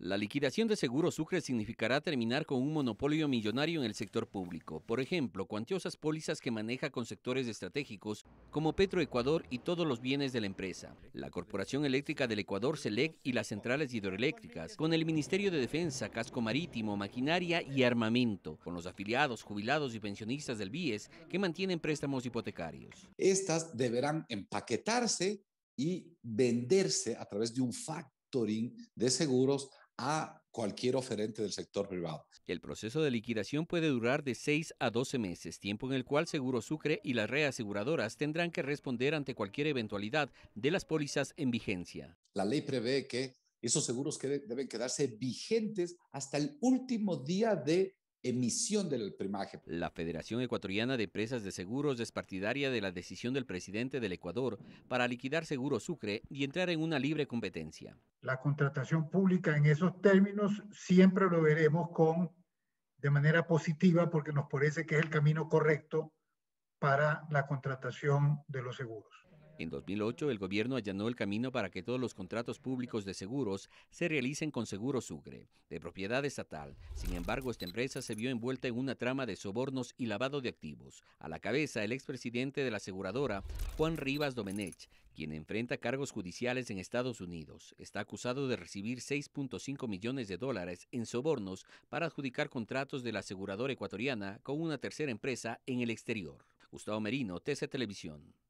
La liquidación de seguros Sucre significará terminar con un monopolio millonario en el sector público. Por ejemplo, cuantiosas pólizas que maneja con sectores estratégicos como Petroecuador y todos los bienes de la empresa. La Corporación Eléctrica del Ecuador, CELEC, y las centrales hidroeléctricas, con el Ministerio de Defensa, Casco Marítimo, Maquinaria y Armamento, con los afiliados, jubilados y pensionistas del BIES que mantienen préstamos hipotecarios. Estas deberán empaquetarse y venderse a través de un factoring de seguros a cualquier oferente del sector privado. El proceso de liquidación puede durar de 6 a 12 meses, tiempo en el cual Seguro Sucre y las reaseguradoras tendrán que responder ante cualquier eventualidad de las pólizas en vigencia. La ley prevé que esos seguros deben quedarse vigentes hasta el último día de emisión del primaje. La Federación Ecuatoriana de Empresas de Seguros es partidaria de la decisión del presidente del Ecuador para liquidar Seguro Sucre y entrar en una libre competencia. La contratación pública en esos términos siempre lo veremos con de manera positiva porque nos parece que es el camino correcto para la contratación de los seguros. En 2008, el gobierno allanó el camino para que todos los contratos públicos de seguros se realicen con Seguro Sucre, de propiedad estatal. Sin embargo, esta empresa se vio envuelta en una trama de sobornos y lavado de activos. A la cabeza, el expresidente de la aseguradora, Juan Rivas Domenech, quien enfrenta cargos judiciales en Estados Unidos. Está acusado de recibir 6.5 millones de dólares en sobornos para adjudicar contratos de la aseguradora ecuatoriana con una tercera empresa en el exterior. Gustavo Merino, TC Televisión.